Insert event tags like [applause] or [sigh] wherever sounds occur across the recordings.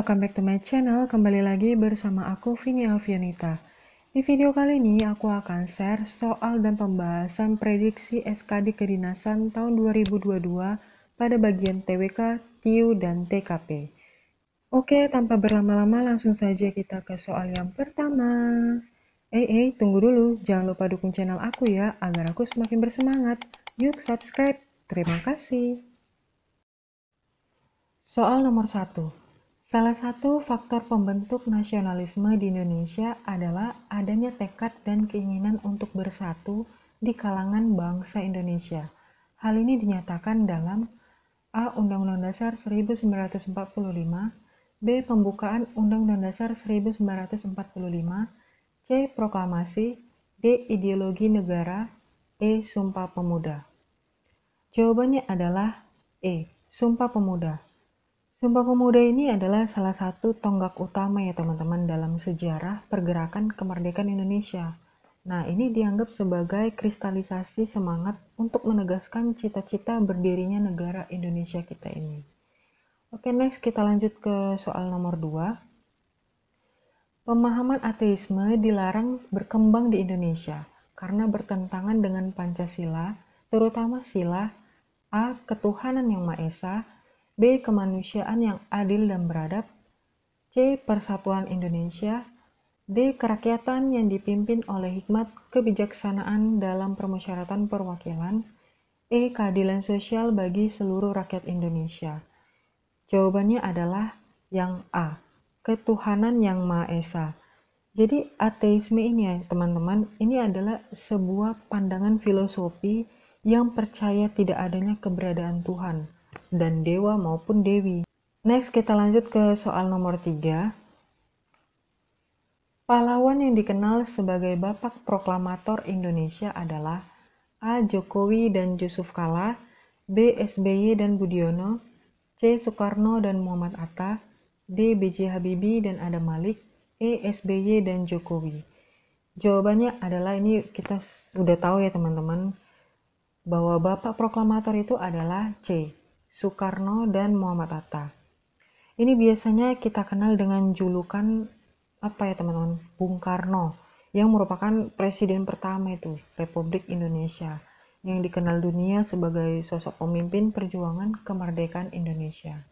welcome back to my channel, kembali lagi bersama aku Vini Alfianita. Di video kali ini aku akan share soal dan pembahasan prediksi SKD Kedinasan tahun 2022 pada bagian TWK, TIU, dan TKP. Oke, tanpa berlama-lama langsung saja kita ke soal yang pertama. Eh, eh, tunggu dulu, jangan lupa dukung channel aku ya, agar aku semakin bersemangat. Yuk subscribe, terima kasih. Soal nomor 1. Salah satu faktor pembentuk nasionalisme di Indonesia adalah adanya tekad dan keinginan untuk bersatu di kalangan bangsa Indonesia. Hal ini dinyatakan dalam A. Undang-Undang Dasar 1945, B. Pembukaan Undang-Undang Dasar 1945, C. Proklamasi, D. Ideologi Negara, E. Sumpah Pemuda. Jawabannya adalah E. Sumpah Pemuda. Sumpah Pemuda ini adalah salah satu tonggak utama ya teman-teman dalam sejarah pergerakan kemerdekaan Indonesia. Nah, ini dianggap sebagai kristalisasi semangat untuk menegaskan cita-cita berdirinya negara Indonesia kita ini. Oke, next kita lanjut ke soal nomor 2. Pemahaman ateisme dilarang berkembang di Indonesia karena bertentangan dengan Pancasila, terutama sila A. Ketuhanan Yang Maha Esa, B. Kemanusiaan yang adil dan beradab C. Persatuan Indonesia D. Kerakyatan yang dipimpin oleh hikmat kebijaksanaan dalam permusyaratan perwakilan E. Keadilan sosial bagi seluruh rakyat Indonesia Jawabannya adalah yang A. Ketuhanan yang Maha Esa jadi ateisme ini ya teman-teman, ini adalah sebuah pandangan filosofi yang percaya tidak adanya keberadaan Tuhan dan dewa maupun dewi. Next kita lanjut ke soal nomor tiga. Pahlawan yang dikenal sebagai Bapak Proklamator Indonesia adalah A. Jokowi dan Yusuf Kala, B. SBY dan Budiono, C. Soekarno dan Muhammad Atta, D. B.J. Habibie dan Adam Malik, E. SBY dan Jokowi. Jawabannya adalah ini kita sudah tahu ya teman-teman bahwa Bapak Proklamator itu adalah C. Soekarno, dan Muhammad Atta. Ini biasanya kita kenal dengan julukan apa ya teman-teman? Bung Karno yang merupakan presiden pertama itu Republik Indonesia yang dikenal dunia sebagai sosok pemimpin perjuangan kemerdekaan Indonesia.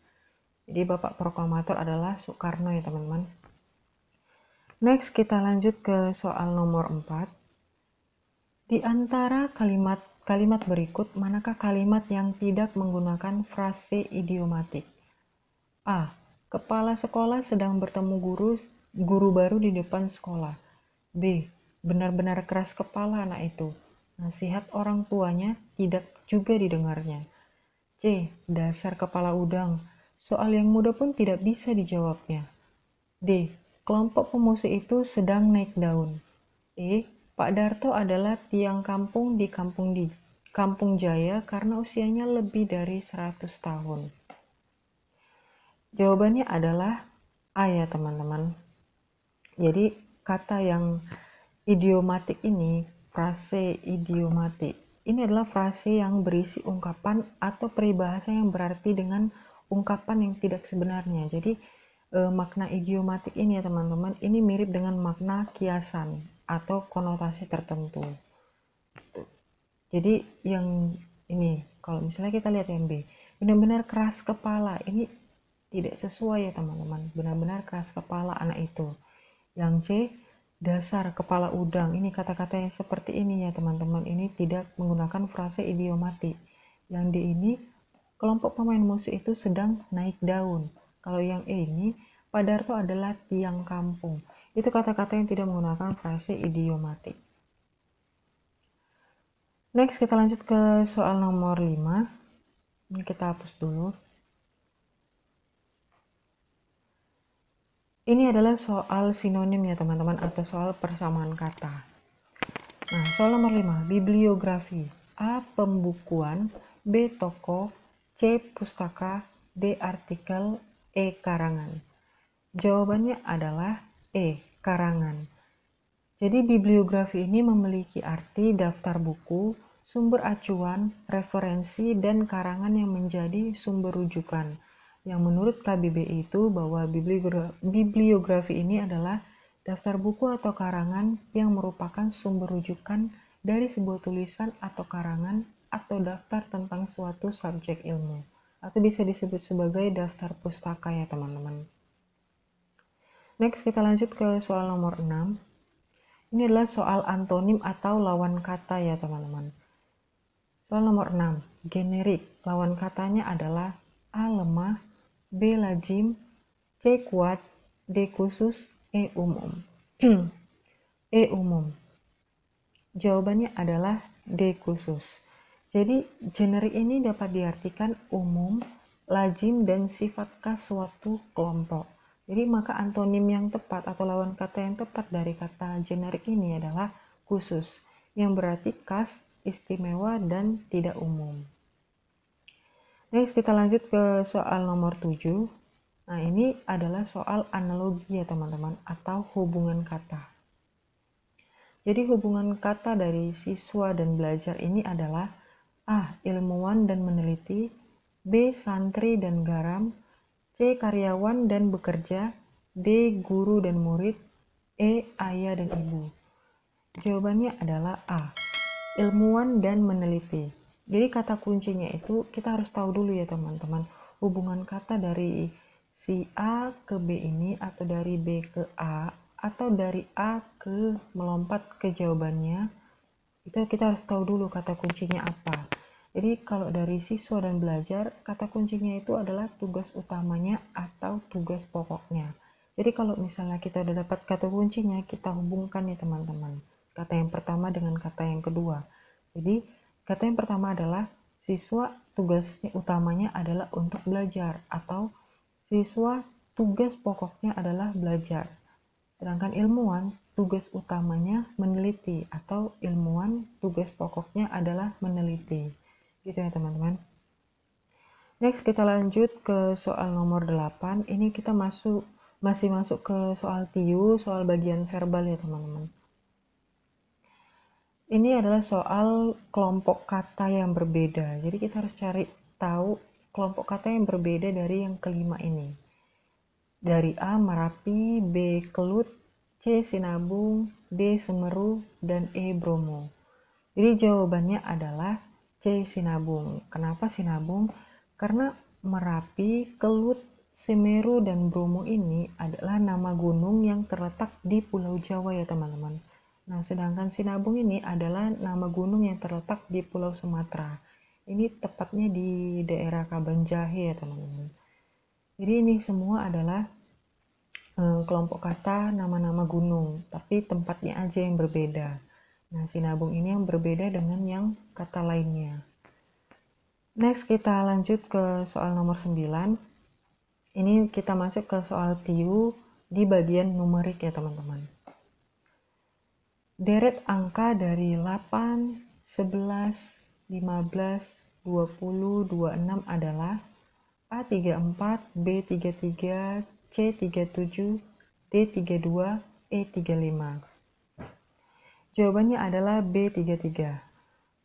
Jadi Bapak Proklamator adalah Soekarno ya teman-teman. Next kita lanjut ke soal nomor 4. Di antara kalimat Kalimat berikut, manakah kalimat yang tidak menggunakan frase idiomatik? A. Kepala sekolah sedang bertemu guru guru baru di depan sekolah. B. Benar-benar keras kepala anak itu. Nasihat orang tuanya tidak juga didengarnya. C. Dasar kepala udang. Soal yang mudah pun tidak bisa dijawabnya. D. Kelompok pemusuh itu sedang naik daun. E Pak Darto adalah tiang kampung di kampung di Kampung Jaya karena usianya lebih dari 100 tahun. Jawabannya adalah A ya teman-teman. Jadi kata yang idiomatik ini, frase idiomatik, ini adalah frase yang berisi ungkapan atau peribahasa yang berarti dengan ungkapan yang tidak sebenarnya. Jadi eh, makna idiomatik ini ya teman-teman, ini mirip dengan makna kiasan atau konotasi tertentu. Jadi yang ini kalau misalnya kita lihat yang B, benar-benar keras kepala. Ini tidak sesuai ya teman-teman. Benar-benar keras kepala anak itu. Yang C, dasar kepala udang. Ini kata-kata yang seperti ini ya teman-teman. Ini tidak menggunakan frase idiomatik. Yang D ini kelompok pemain musik itu sedang naik daun. Kalau yang E ini, itu adalah tiang kampung itu kata-kata yang tidak menggunakan frase idiomatik. Next, kita lanjut ke soal nomor 5. Ini kita hapus dulu. Ini adalah soal sinonim ya teman-teman atau soal persamaan kata. Nah, soal nomor 5, bibliografi. A. Pembukuan, B. Toko, C. Pustaka, D. Artikel, E. Karangan. Jawabannya adalah E karangan. Jadi bibliografi ini memiliki arti daftar buku, sumber acuan, referensi, dan karangan yang menjadi sumber rujukan. Yang menurut KBBI itu bahwa bibliografi ini adalah daftar buku atau karangan yang merupakan sumber rujukan dari sebuah tulisan atau karangan atau daftar tentang suatu subjek ilmu atau bisa disebut sebagai daftar pustaka ya teman-teman. Next kita lanjut ke soal nomor 6. Ini adalah soal antonim atau lawan kata ya teman-teman. Soal nomor 6, generik. Lawan katanya adalah A lemah, B lajim, C kuat, D khusus, E umum. [clears throat] e umum. Jawabannya adalah D khusus. Jadi generik ini dapat diartikan umum, lajim dan sifat khas suatu kelompok. Jadi maka antonim yang tepat atau lawan kata yang tepat dari kata generik ini adalah khusus, yang berarti khas, istimewa, dan tidak umum. Next kita lanjut ke soal nomor 7. Nah ini adalah soal analogi ya teman-teman atau hubungan kata. Jadi hubungan kata dari siswa dan belajar ini adalah A. Ilmuwan dan meneliti B. Santri dan garam C. Karyawan dan bekerja. D. Guru dan murid. E. Ayah dan ibu. Jawabannya adalah A. Ilmuwan dan meneliti. Jadi kata kuncinya itu kita harus tahu dulu ya teman-teman hubungan kata dari si A ke B ini atau dari B ke A atau dari A ke melompat ke jawabannya itu kita harus tahu dulu kata kuncinya apa. Jadi kalau dari siswa dan belajar, kata kuncinya itu adalah tugas utamanya atau tugas pokoknya. Jadi kalau misalnya kita udah dapat kata kuncinya, kita hubungkan nih teman-teman. Kata yang pertama dengan kata yang kedua. Jadi kata yang pertama adalah siswa tugas utamanya adalah untuk belajar atau siswa tugas pokoknya adalah belajar. Sedangkan ilmuwan tugas utamanya meneliti atau ilmuwan tugas pokoknya adalah meneliti gitu ya teman-teman next kita lanjut ke soal nomor 8 ini kita masuk masih masuk ke soal tiu soal bagian verbal ya teman-teman ini adalah soal kelompok kata yang berbeda jadi kita harus cari tahu kelompok kata yang berbeda dari yang kelima ini dari A Merapi, B Kelut, C Sinabung, D Semeru, dan E Bromo. Jadi jawabannya adalah C. Sinabung. Kenapa Sinabung? Karena Merapi, Kelut, Semeru, dan Bromo ini adalah nama gunung yang terletak di Pulau Jawa ya teman-teman. Nah, sedangkan Sinabung ini adalah nama gunung yang terletak di Pulau Sumatera. Ini tepatnya di daerah Kabanjahe ya teman-teman. Jadi ini semua adalah eh, kelompok kata nama-nama gunung, tapi tempatnya aja yang berbeda. Nah, sinabung ini yang berbeda dengan yang kata lainnya. Next, kita lanjut ke soal nomor 9. Ini kita masuk ke soal TIU di bagian numerik ya, teman-teman. Deret angka dari 8, 11, 15, 20, 26 adalah A34, B33, C37, D32, E35. Jawabannya adalah B33.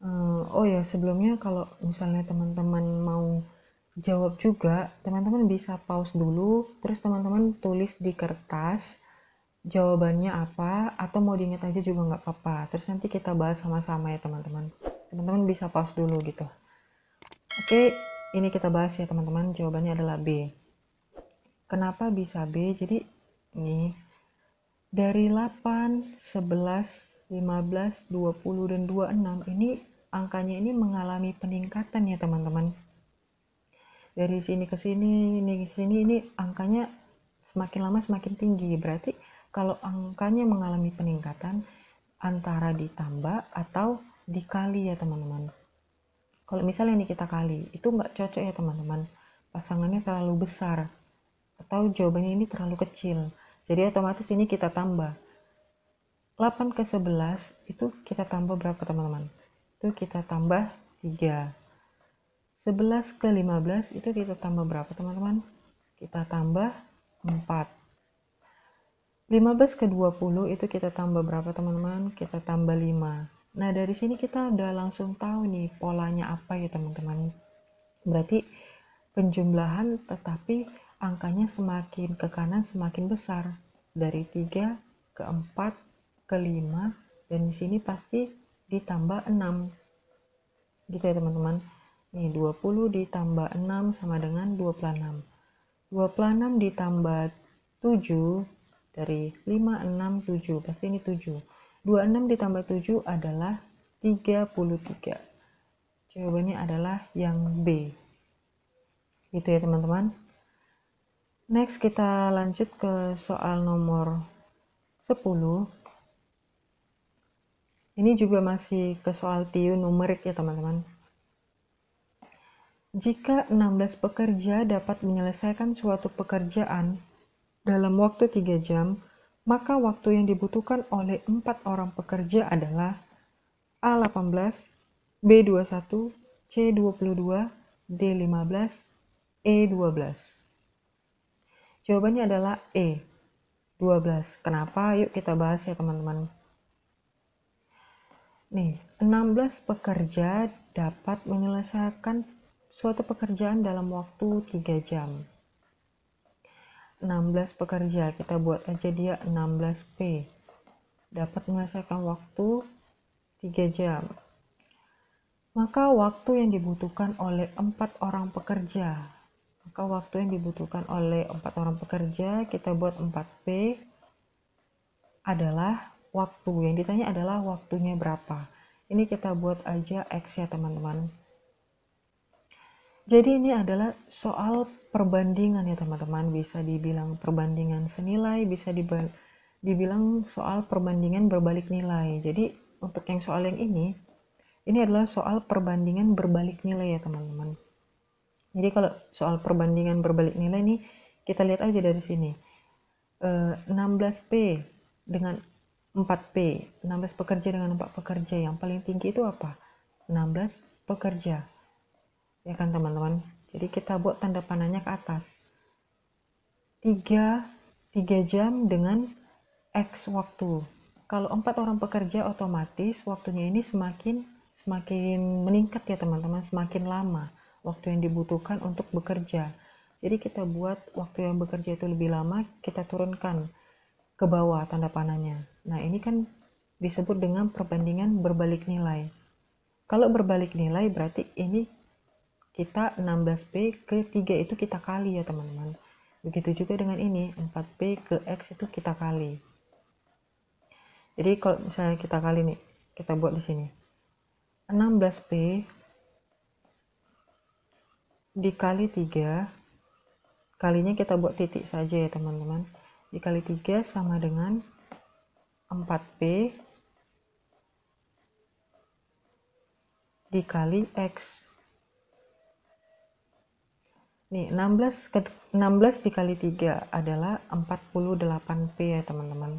Eh, oh ya, sebelumnya kalau misalnya teman-teman mau jawab juga, teman-teman bisa pause dulu, terus teman-teman tulis di kertas jawabannya apa, atau mau diingat aja juga nggak apa-apa. Terus nanti kita bahas sama-sama ya teman-teman. Teman-teman bisa pause dulu gitu. Oke, ini kita bahas ya teman-teman, jawabannya adalah B. Kenapa bisa B? Jadi, ini dari 8, 11, 15, 20, dan 26 ini angkanya ini mengalami peningkatan ya teman-teman. Dari sini ke sini, ini ke sini, ini angkanya semakin lama semakin tinggi. Berarti kalau angkanya mengalami peningkatan antara ditambah atau dikali ya teman-teman. Kalau misalnya ini kita kali, itu nggak cocok ya teman-teman. Pasangannya terlalu besar atau jawabannya ini terlalu kecil. Jadi otomatis ini kita tambah 8 ke 11 itu kita tambah berapa teman-teman? Itu kita tambah 3. 11 ke 15 itu kita tambah berapa teman-teman? Kita tambah 4. 15 ke 20 itu kita tambah berapa teman-teman? Kita tambah 5. Nah dari sini kita udah langsung tahu nih polanya apa ya teman-teman. Berarti penjumlahan tetapi angkanya semakin ke kanan semakin besar. Dari 3 ke 4 kelima dan di sini pasti ditambah 6 gitu ya teman-teman nih 20 ditambah 6 sama dengan 26 26 ditambah 7 dari 5, 6, 7 pasti ini 7 26 ditambah 7 adalah 33 jawabannya adalah yang B gitu ya teman-teman next kita lanjut ke soal nomor 10 ini juga masih ke soal TIU numerik ya teman-teman. Jika 16 pekerja dapat menyelesaikan suatu pekerjaan dalam waktu 3 jam, maka waktu yang dibutuhkan oleh 4 orang pekerja adalah A18, B21, C22, D15, E12. Jawabannya adalah E12. Kenapa? Yuk kita bahas ya teman-teman. Nih, 16 pekerja dapat menyelesaikan suatu pekerjaan dalam waktu 3 jam. 16 pekerja, kita buat aja dia 16P. Dapat menyelesaikan waktu 3 jam. Maka waktu yang dibutuhkan oleh 4 orang pekerja. Maka waktu yang dibutuhkan oleh 4 orang pekerja kita buat 4P adalah waktu yang ditanya adalah waktunya berapa ini kita buat aja X ya teman-teman jadi ini adalah soal perbandingan ya teman-teman bisa dibilang perbandingan senilai bisa dibilang soal perbandingan berbalik nilai jadi untuk yang soal yang ini ini adalah soal perbandingan berbalik nilai ya teman-teman jadi kalau soal perbandingan berbalik nilai ini kita lihat aja dari sini 16P eh, dengan 4P, 16 pekerja dengan 4 pekerja. Yang paling tinggi itu apa? 16 pekerja. Ya kan teman-teman? Jadi kita buat tanda panahnya ke atas. 3, 3 jam dengan X waktu. Kalau 4 orang pekerja otomatis waktunya ini semakin semakin meningkat ya teman-teman, semakin lama waktu yang dibutuhkan untuk bekerja. Jadi kita buat waktu yang bekerja itu lebih lama, kita turunkan ke bawah tanda panahnya. Nah, ini kan disebut dengan perbandingan berbalik nilai. Kalau berbalik nilai berarti ini kita 16P ke 3 itu kita kali ya teman-teman. Begitu juga dengan ini, 4P ke X itu kita kali. Jadi kalau misalnya kita kali nih, kita buat di sini. 16P dikali 3, kalinya kita buat titik saja ya teman-teman. Dikali 3 sama dengan 4P dikali X. Nih, 16, 16 dikali 3 adalah 48P ya teman-teman.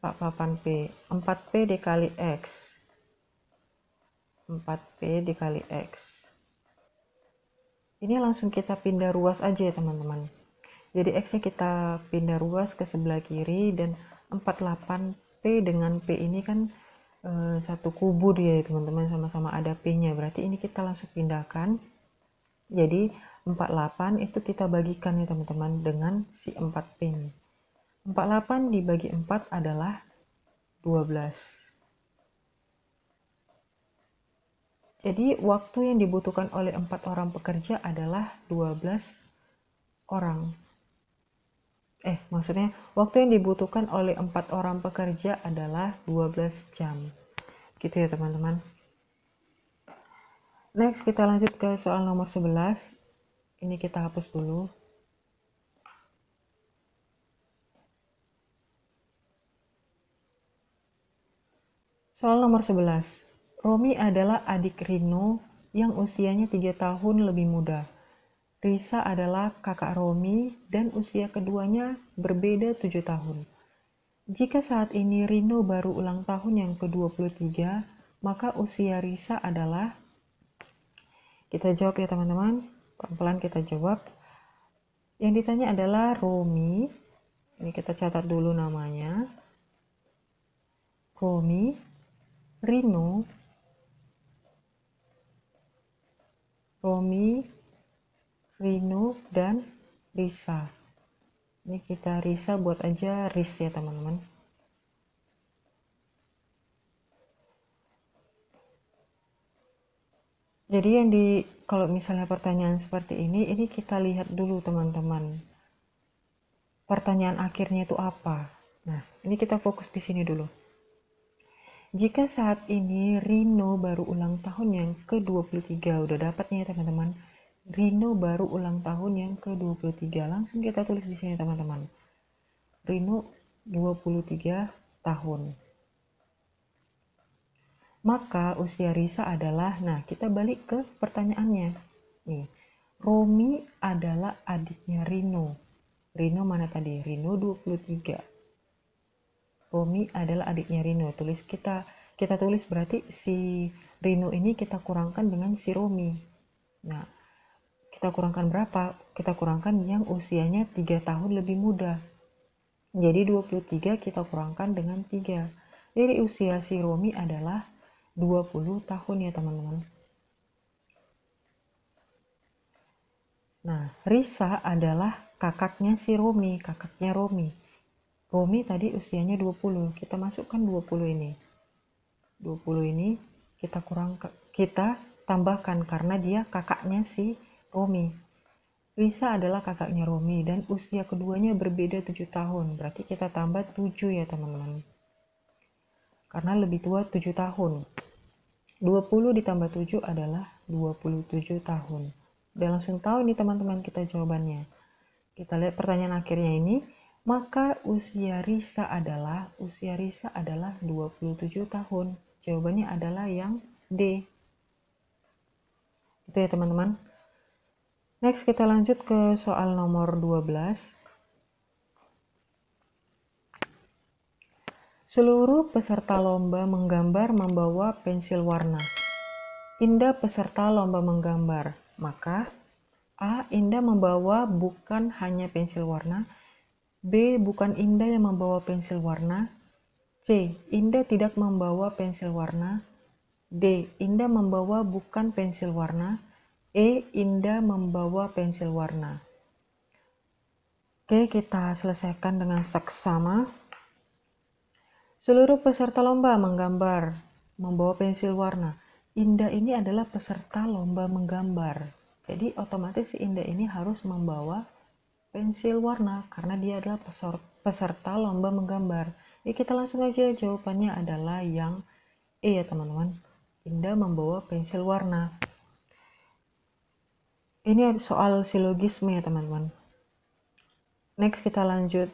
48P. 4P dikali X. 4P dikali X. Ini langsung kita pindah ruas aja ya teman-teman. Jadi X-nya kita pindah ruas ke sebelah kiri dan 48P dengan P ini kan e, satu kubu dia ya teman-teman sama-sama ada P-nya. Berarti ini kita langsung pindahkan. Jadi 48 itu kita bagikan ya teman-teman dengan si 4P ini. 48 dibagi 4 adalah 12. Jadi waktu yang dibutuhkan oleh 4 orang pekerja adalah 12 orang eh maksudnya waktu yang dibutuhkan oleh empat orang pekerja adalah 12 jam gitu ya teman-teman next kita lanjut ke soal nomor 11 ini kita hapus dulu soal nomor 11 Romi adalah adik Rino yang usianya 3 tahun lebih muda Risa adalah kakak Romi dan usia keduanya berbeda tujuh tahun. Jika saat ini Rino baru ulang tahun yang ke-23, maka usia Risa adalah kita jawab ya teman-teman, pelan-pelan kita jawab. Yang ditanya adalah Romi. Ini kita catat dulu namanya. Romi, Rino, Romi, Rino, dan Risa. Ini kita Risa buat aja Ris ya teman-teman. Jadi yang di kalau misalnya pertanyaan seperti ini, ini kita lihat dulu teman-teman. Pertanyaan akhirnya itu apa? Nah, ini kita fokus di sini dulu. Jika saat ini Rino baru ulang tahun yang ke-23, udah dapatnya ya teman-teman Rino baru ulang tahun yang ke-23. Langsung kita tulis di sini teman-teman. Rino 23 tahun. Maka usia Risa adalah, nah kita balik ke pertanyaannya. Nih, Romi adalah adiknya Rino. Rino mana tadi? Rino 23. Romi adalah adiknya Rino. Tulis kita kita tulis berarti si Rino ini kita kurangkan dengan si Romi. Nah, kita kurangkan berapa? Kita kurangkan yang usianya 3 tahun lebih muda. Jadi 23 kita kurangkan dengan 3. Jadi usia si Romi adalah 20 tahun ya teman-teman. Nah, Risa adalah kakaknya si Romi, kakaknya Romi. Romi tadi usianya 20, kita masukkan 20 ini. 20 ini kita kurang kita tambahkan karena dia kakaknya si Romi. Risa adalah kakaknya Romi dan usia keduanya berbeda 7 tahun. Berarti kita tambah 7 ya teman-teman. Karena lebih tua 7 tahun. 20 ditambah 7 adalah 27 tahun. Udah langsung tahu nih teman-teman kita jawabannya. Kita lihat pertanyaan akhirnya ini. Maka usia Risa adalah usia Risa adalah 27 tahun. Jawabannya adalah yang D. Itu ya teman-teman. Next kita lanjut ke soal nomor 12. Seluruh peserta lomba menggambar membawa pensil warna. Indah peserta lomba menggambar, maka A. Indah membawa bukan hanya pensil warna. B. Bukan Indah yang membawa pensil warna. C. Indah tidak membawa pensil warna. D. Indah membawa bukan pensil warna. E. Indah membawa pensil warna. Oke, kita selesaikan dengan seksama. Seluruh peserta lomba menggambar, membawa pensil warna. Indah ini adalah peserta lomba menggambar. Jadi otomatis si Indah ini harus membawa pensil warna karena dia adalah peserta lomba menggambar. Jadi kita langsung aja jawabannya adalah yang E ya teman-teman. Indah membawa pensil warna ini soal silogisme ya teman-teman next kita lanjut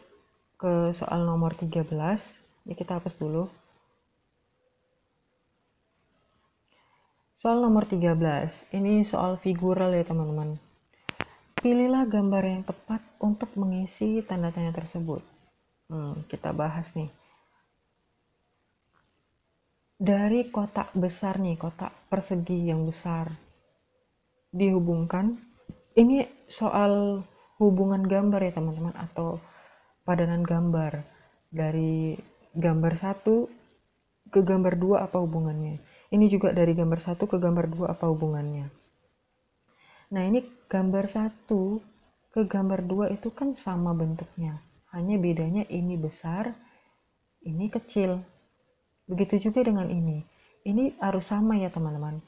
ke soal nomor 13 ya kita hapus dulu soal nomor 13 ini soal figural ya teman-teman pilihlah gambar yang tepat untuk mengisi tanda tanya tersebut hmm, kita bahas nih dari kotak besar nih kotak persegi yang besar dihubungkan ini soal hubungan gambar ya teman-teman atau padanan gambar dari gambar satu ke gambar dua apa hubungannya ini juga dari gambar satu ke gambar dua apa hubungannya nah ini gambar satu ke gambar dua itu kan sama bentuknya hanya bedanya ini besar ini kecil begitu juga dengan ini ini harus sama ya teman-teman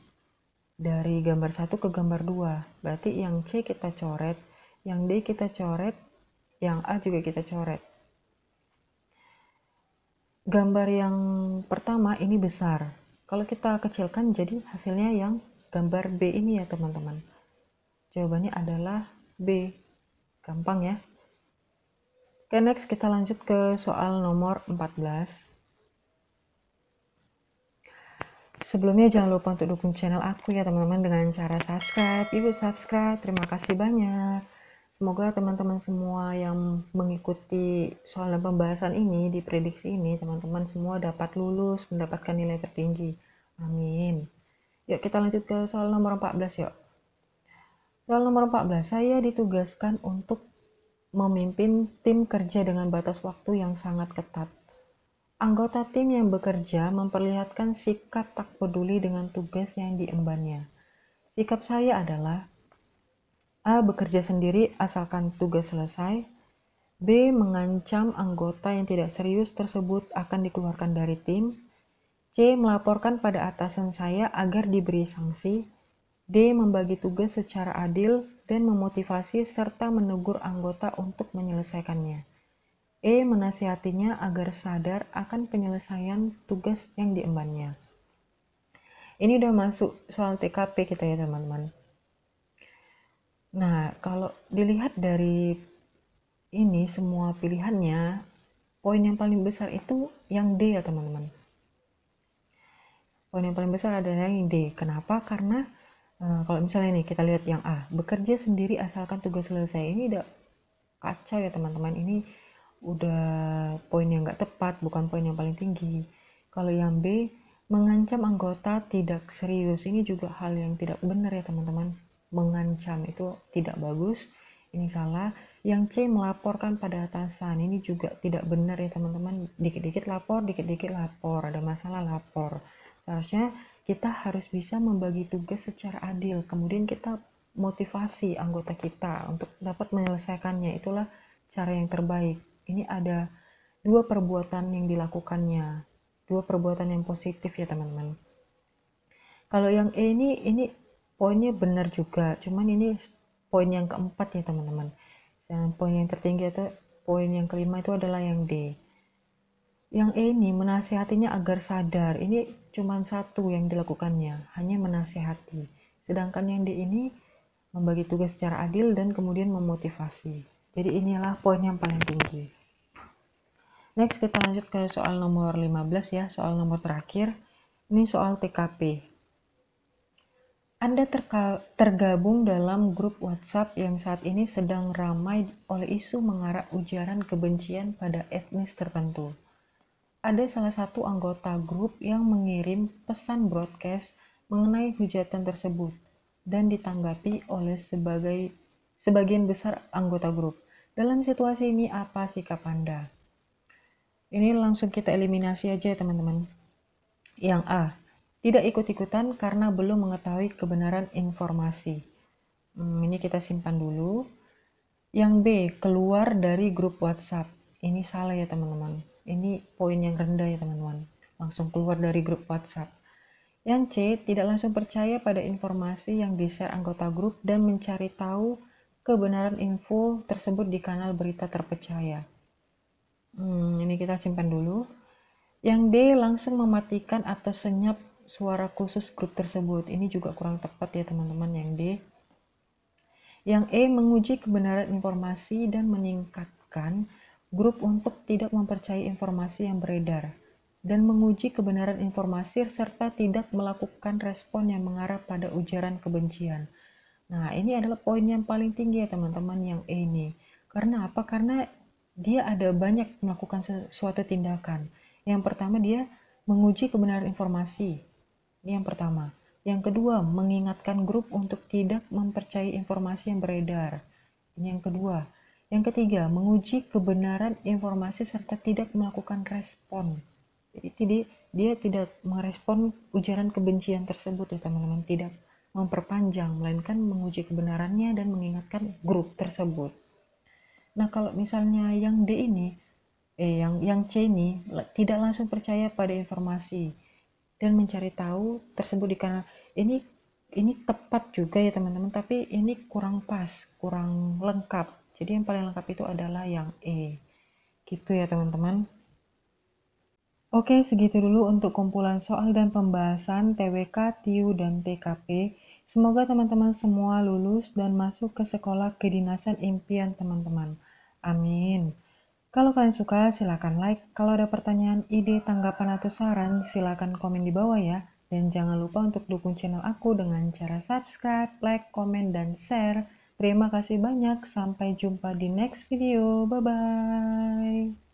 dari gambar 1 ke gambar 2 berarti yang C kita coret yang D kita coret yang A juga kita coret gambar yang pertama ini besar kalau kita kecilkan jadi hasilnya yang gambar B ini ya teman-teman jawabannya adalah B gampang ya oke next kita lanjut ke soal nomor 14 Sebelumnya jangan lupa untuk dukung channel aku ya teman-teman dengan cara subscribe. Ibu subscribe, terima kasih banyak. Semoga teman-teman semua yang mengikuti soal pembahasan ini di prediksi ini teman-teman semua dapat lulus mendapatkan nilai tertinggi. Amin. Yuk kita lanjut ke soal nomor 14 yuk. Soal nomor 14 saya ditugaskan untuk memimpin tim kerja dengan batas waktu yang sangat ketat Anggota tim yang bekerja memperlihatkan sikap tak peduli dengan tugas yang diembannya. Sikap saya adalah A. Bekerja sendiri asalkan tugas selesai. B. Mengancam anggota yang tidak serius tersebut akan dikeluarkan dari tim. C. Melaporkan pada atasan saya agar diberi sanksi. D. Membagi tugas secara adil dan memotivasi serta menegur anggota untuk menyelesaikannya. E menasihatinya agar sadar akan penyelesaian tugas yang diembannya. Ini udah masuk soal TKP kita ya teman-teman. Nah, kalau dilihat dari ini semua pilihannya, poin yang paling besar itu yang D ya teman-teman. Poin yang paling besar adalah yang D. Kenapa? Karena e, kalau misalnya nih kita lihat yang A, bekerja sendiri asalkan tugas selesai. Ini udah kacau ya teman-teman. Ini udah poin yang nggak tepat bukan poin yang paling tinggi kalau yang B mengancam anggota tidak serius ini juga hal yang tidak benar ya teman-teman mengancam itu tidak bagus ini salah yang C melaporkan pada atasan ini juga tidak benar ya teman-teman dikit-dikit lapor dikit-dikit lapor ada masalah lapor seharusnya kita harus bisa membagi tugas secara adil kemudian kita motivasi anggota kita untuk dapat menyelesaikannya itulah cara yang terbaik ini ada dua perbuatan yang dilakukannya, dua perbuatan yang positif ya teman-teman. Kalau yang E ini, ini poinnya benar juga, cuman ini poin yang keempat ya teman-teman. Dan poin yang tertinggi atau poin yang kelima itu adalah yang D. Yang E ini menasehatinya agar sadar, ini cuma satu yang dilakukannya, hanya menasehati. Sedangkan yang D ini membagi tugas secara adil dan kemudian memotivasi. Jadi inilah poin yang paling tinggi. Next kita lanjut ke soal nomor 15 ya, soal nomor terakhir. Ini soal TKP. Anda tergabung dalam grup WhatsApp yang saat ini sedang ramai oleh isu mengarah ujaran kebencian pada etnis tertentu. Ada salah satu anggota grup yang mengirim pesan broadcast mengenai hujatan tersebut dan ditanggapi oleh sebagai sebagian besar anggota grup. Dalam situasi ini apa sikap Anda? Ini langsung kita eliminasi aja ya, teman-teman. Yang A, tidak ikut-ikutan karena belum mengetahui kebenaran informasi. Hmm, ini kita simpan dulu. Yang B, keluar dari grup WhatsApp. Ini salah ya teman-teman. Ini poin yang rendah ya teman-teman. Langsung keluar dari grup WhatsApp. Yang C, tidak langsung percaya pada informasi yang di-share anggota grup dan mencari tahu kebenaran info tersebut di kanal berita terpercaya. Hmm, ini kita simpan dulu. Yang D langsung mematikan atau senyap suara khusus grup tersebut. Ini juga kurang tepat ya teman-teman yang D. Yang E menguji kebenaran informasi dan meningkatkan grup untuk tidak mempercayai informasi yang beredar dan menguji kebenaran informasi serta tidak melakukan respon yang mengarah pada ujaran kebencian. Nah, ini adalah poin yang paling tinggi ya teman-teman yang E ini. Karena apa? Karena dia ada banyak melakukan sesuatu tindakan. Yang pertama dia menguji kebenaran informasi. Ini Yang pertama. Yang kedua, mengingatkan grup untuk tidak mempercayai informasi yang beredar. Ini Yang kedua. Yang ketiga, menguji kebenaran informasi serta tidak melakukan respon. Jadi tidak, dia tidak merespon ujaran kebencian tersebut ya teman-teman, tidak memperpanjang melainkan menguji kebenarannya dan mengingatkan grup tersebut. Nah, kalau misalnya yang D ini eh yang yang C ini tidak langsung percaya pada informasi dan mencari tahu tersebut di kanal ini ini tepat juga ya teman-teman tapi ini kurang pas kurang lengkap jadi yang paling lengkap itu adalah yang E gitu ya teman-teman Oke segitu dulu untuk kumpulan soal dan pembahasan TWK, TIU, dan TKP Semoga teman-teman semua lulus dan masuk ke sekolah kedinasan impian teman-teman. Amin. Kalau kalian suka, silahkan like. Kalau ada pertanyaan, ide, tanggapan, atau saran, silahkan komen di bawah ya. Dan jangan lupa untuk dukung channel aku dengan cara subscribe, like, komen, dan share. Terima kasih banyak. Sampai jumpa di next video. Bye-bye.